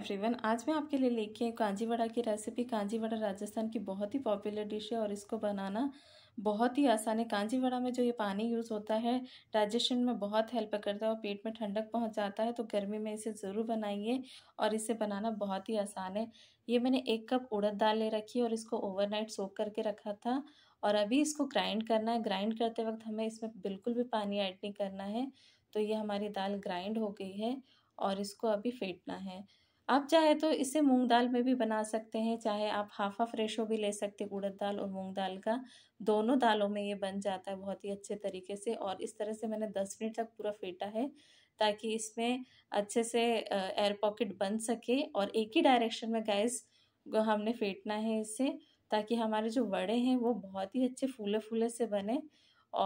everyone आज मैं आपके लिए लेके आई कांजी वड़ा की रेसिपी कांजी वड़ा राजस्थान की बहुत ही पॉपुलर डिश है और इसको बनाना बहुत ही आसान है कांजी वड़ा में जो ये पानी यूज़ होता है डाइजेशन में बहुत हेल्प करता है और पेट में ठंडक पहुंच जाता है तो गर्मी में इसे ज़रूर बनाइए और इसे बनाना बहुत ही आसान है ये मैंने एक कप उड़द दाल ले रखी है और इसको ओवरनाइट सोख करके रखा था और अभी इसको ग्राइंड करना है ग्राइंड करते वक्त हमें इसमें बिल्कुल भी पानी ऐड नहीं करना है तो ये हमारी दाल ग्राइंड हो गई है और इसको अभी फेंटना है आप चाहे तो इसे मूंग दाल में भी बना सकते हैं चाहे आप हाफा फ्रेशो भी ले सकते हैं उड़द दाल और मूंग दाल का दोनों दालों में ये बन जाता है बहुत ही अच्छे तरीके से और इस तरह से मैंने दस मिनट तक पूरा फेंटा है ताकि इसमें अच्छे से एयर पॉकेट बन सके और एक ही डायरेक्शन में गैस हमने फेंटना है इसे ताकि हमारे जो वड़े हैं वो बहुत ही अच्छे फूले फूले से बने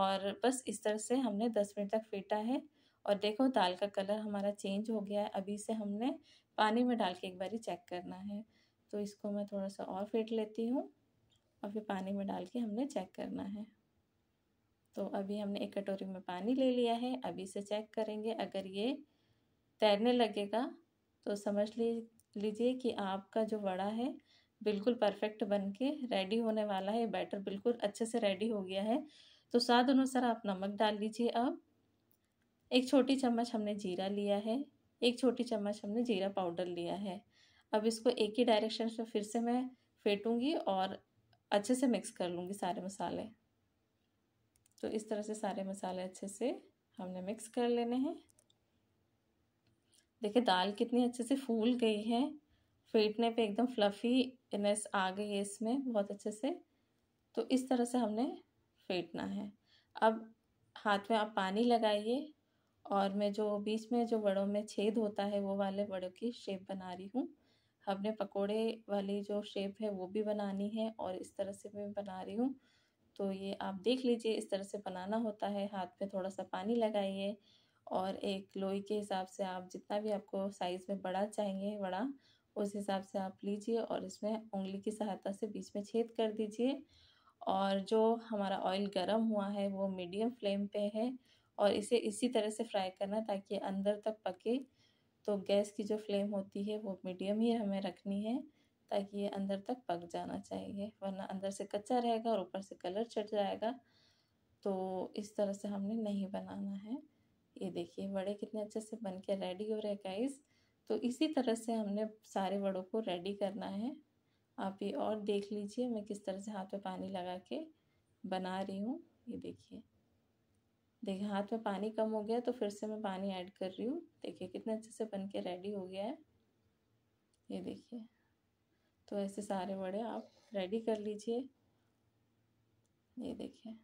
और बस इस तरह से हमने दस मिनट तक फेंटा है और देखो दाल का कलर हमारा चेंज हो गया है अभी से हमने पानी में डाल के एक बारी चेक करना है तो इसको मैं थोड़ा सा और फेंट लेती हूँ और फिर पानी में डाल के हमने चेक करना है तो अभी हमने एक कटोरी में पानी ले लिया है अभी से चेक करेंगे अगर ये तैरने लगेगा तो समझ लीजिए कि आपका जो वड़ा है बिल्कुल परफेक्ट बन के रेडी होने वाला है बैटर बिल्कुल अच्छे से रेडी हो गया है तो स्वाद अनुसार आप नमक डाल लीजिए अब एक छोटी चम्मच हमने जीरा लिया है एक छोटी चम्मच हमने जीरा पाउडर लिया है अब इसको एक ही डायरेक्शन से फिर से मैं फेंटूँगी और अच्छे से मिक्स कर लूँगी सारे मसाले तो इस तरह से सारे मसाले अच्छे से हमने मिक्स कर लेने हैं देखिए दाल कितनी अच्छे से फूल गई है फेंटने पे एकदम फ्लफी इनेस आ गई है इसमें बहुत अच्छे से तो इस तरह से हमने फेंटना है अब हाथ में आप पानी लगाइए और मैं जो बीच में जो बड़ों में छेद होता है वो वाले बड़ों की शेप बना रही हूँ हमने पकोड़े वाली जो शेप है वो भी बनानी है और इस तरह से मैं बना रही हूँ तो ये आप देख लीजिए इस तरह से बनाना होता है हाथ में थोड़ा सा पानी लगाइए और एक लोई के हिसाब से आप जितना भी आपको साइज़ में बड़ा चाहिए बड़ा उस हिसाब से आप लीजिए और इसमें उंगली की सहायता से बीच में छेद कर दीजिए और जो हमारा ऑयल गर्म हुआ है वो मीडियम फ्लेम पे है और इसे इसी तरह से फ्राई करना ताकि अंदर तक पके तो गैस की जो फ्लेम होती है वो मीडियम ही हमें रखनी है ताकि ये अंदर तक पक जाना चाहिए वरना अंदर से कच्चा रहेगा और ऊपर से कलर चढ़ जाएगा तो इस तरह से हमने नहीं बनाना है ये देखिए वड़े कितने अच्छे से बन के रेडी हो रहे गाइस तो इसी तरह से हमने सारे बड़ों को रेडी करना है आप ये और देख लीजिए मैं किस तरह से हाथ पे पानी लगा के बना रही हूँ ये देखिए देखिए हाथ में पानी कम हो गया तो फिर से मैं पानी ऐड कर रही हूँ देखिए कितने अच्छे से बन के रेडी हो गया है ये देखिए तो ऐसे सारे बड़े आप रेडी कर लीजिए ये देखिए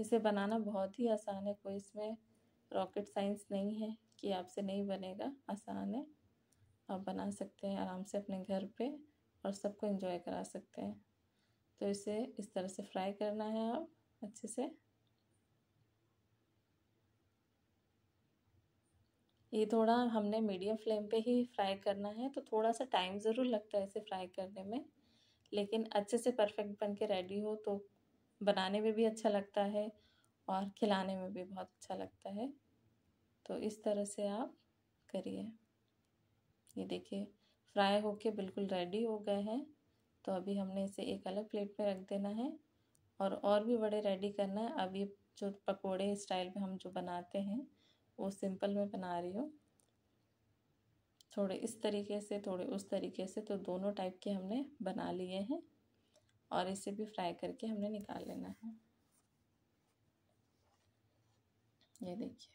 इसे बनाना बहुत ही आसान है कोई इसमें रॉकेट साइंस नहीं है कि आपसे नहीं बनेगा आसान है आप बना सकते हैं आराम से अपने घर पे और सबको एंजॉय करा सकते हैं तो इसे इस तरह से फ्राई करना है आप अच्छे से ये थोड़ा हमने मीडियम फ्लेम पे ही फ्राई करना है तो थोड़ा सा टाइम ज़रूर लगता है इसे फ्राई करने में लेकिन अच्छे से परफेक्ट बन के रेडी हो तो बनाने में भी अच्छा लगता है और खिलाने में भी बहुत अच्छा लगता है तो इस तरह से आप करिए ये देखिए फ्राई होके बिल्कुल रेडी हो गए हैं तो अभी हमने इसे एक अलग प्लेट में रख देना है और और भी बड़े रेडी करना है अब ये जो पकोड़े स्टाइल में हम जो बनाते हैं वो सिंपल में बना रही हूँ थोड़े इस तरीके से थोड़े उस तरीके से तो दोनों टाइप के हमने बना लिए हैं और इसे भी फ्राई करके हमने निकाल लेना है ये देखिए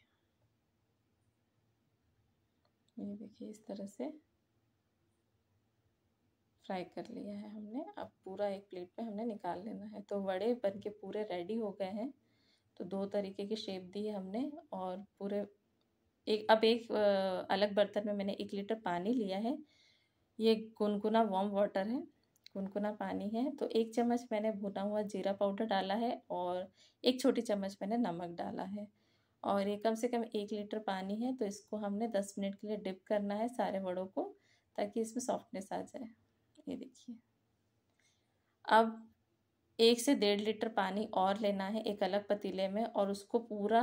ये देखिए इस तरह से फ्राई कर लिया है हमने अब पूरा एक प्लेट पे हमने निकाल लेना है तो वड़े बन के पूरे रेडी हो गए हैं तो दो तरीके की शेप दी है हमने और पूरे एक अब एक अलग बर्तन में मैंने एक लीटर पानी लिया है ये गुनगुना वार्म वाटर है गुनगुना पानी है तो एक चम्मच मैंने भुना हुआ जीरा पाउडर डाला है और एक छोटी चम्मच मैंने नमक डाला है और ये कम से कम एक लीटर पानी है तो इसको हमने दस मिनट के लिए डिप करना है सारे वड़ों को ताकि इसमें सॉफ्टनेस आ जाए ये देखिए अब एक से डेढ़ लीटर पानी और लेना है एक अलग पतीले में और उसको पूरा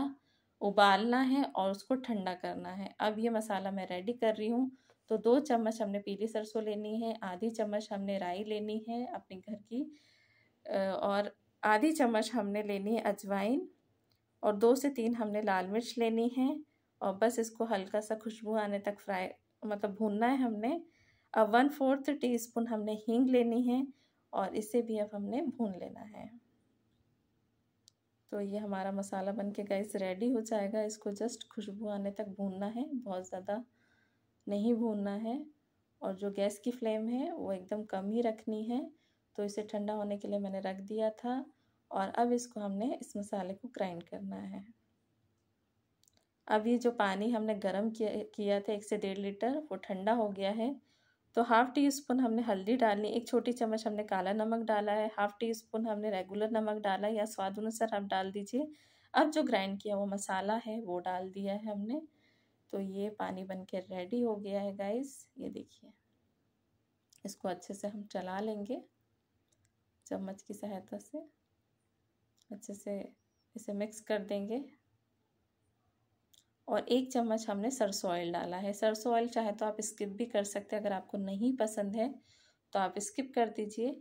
उबालना है और उसको ठंडा करना है अब ये मसाला मैं रेडी कर रही हूँ तो दो चम्मच हमने पीली सरसों लेनी है आधी चम्मच हमने राई लेनी है अपने घर की और आधी चम्मच हमने लेनी है अजवाइन और दो से तीन हमने लाल मिर्च लेनी है और बस इसको हल्का सा खुशबू आने तक फ्राई मतलब भूनना है हमने अब वन फोर्थ टी स्पून हमने हींग लेनी है और इसे भी अब हमने भून लेना है तो ये हमारा मसाला बन के गैस रेडी हो जाएगा इसको जस्ट खुशबू आने तक भूनना है बहुत ज़्यादा नहीं भूनना है और जो गैस की फ्लेम है वो एकदम कम ही रखनी है तो इसे ठंडा होने के लिए मैंने रख दिया था और अब इसको हमने इस मसाले को ग्राइंड करना है अब ये जो पानी हमने गर्म किया किया था एक से डेढ़ लीटर वो ठंडा हो गया है तो हाफ़ टी स्पून हमने हल्दी डाली एक छोटी चम्मच हमने काला नमक डाला है हाफ़ टी स्पून हमने रेगुलर नमक डाला या स्वाद अनुसार आप डाल दीजिए अब जो ग्राइंड किया वो मसाला है वो डाल दिया है हमने तो ये पानी बन के रेडी हो गया है गाइस ये देखिए इसको अच्छे से हम चला लेंगे चम्मच की सहायता से अच्छे से इसे मिक्स कर देंगे और एक चम्मच हमने सरसों ऑयल डाला है सरसों ऑयल चाहे तो आप स्किप भी कर सकते हैं अगर आपको नहीं पसंद है तो आप स्किप कर दीजिए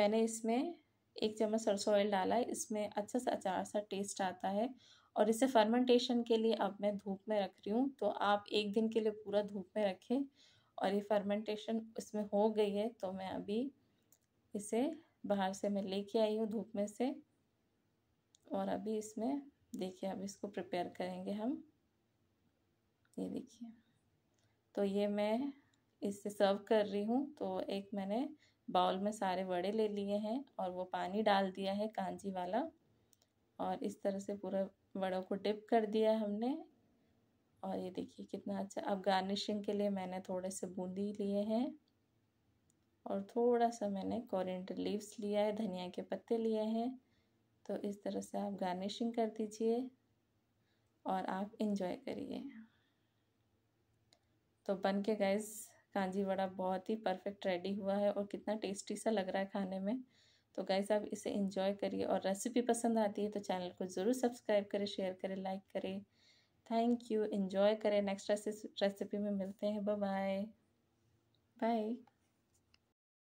मैंने इसमें एक चम्मच सरसों ऑयल डाला है इसमें अच्छा सा अचार सा टेस्ट आता है और इसे फर्मेंटेशन के लिए अब मैं धूप में रख रही हूँ तो आप एक दिन के लिए पूरा धूप में रखें और ये फर्मेंटेशन इसमें हो गई है तो मैं अभी इसे बाहर से मैं लेके आई हूँ धूप में से और अभी इसमें देखिए अब इसको प्रिपेयर करेंगे हम ये देखिए तो ये मैं इससे सर्व कर रही हूँ तो एक मैंने बाउल में सारे वड़े ले लिए हैं और वो पानी डाल दिया है कांजी वाला और इस तरह से पूरा वड़ों को डिप कर दिया हमने और ये देखिए कितना अच्छा अब गार्निशिंग के लिए मैंने थोड़े से बूंदी लिए हैं और थोड़ा सा मैंने कॉरेंट लीव्स लिया है धनिया के पत्ते लिए हैं तो इस तरह से आप गार्निशिंग कर दीजिए और आप इन्जॉय करिए तो बन के गैस कांजी वड़ा बहुत ही परफेक्ट रेडी हुआ है और कितना टेस्टी सा लग रहा है खाने में तो गैस आप इसे इंजॉय करिए और रेसिपी पसंद आती है तो चैनल को ज़रूर सब्सक्राइब करें शेयर करें लाइक करें थैंक यू इन्जॉय करें नेक्स्ट रेसिपी में मिलते हैं बाय बाय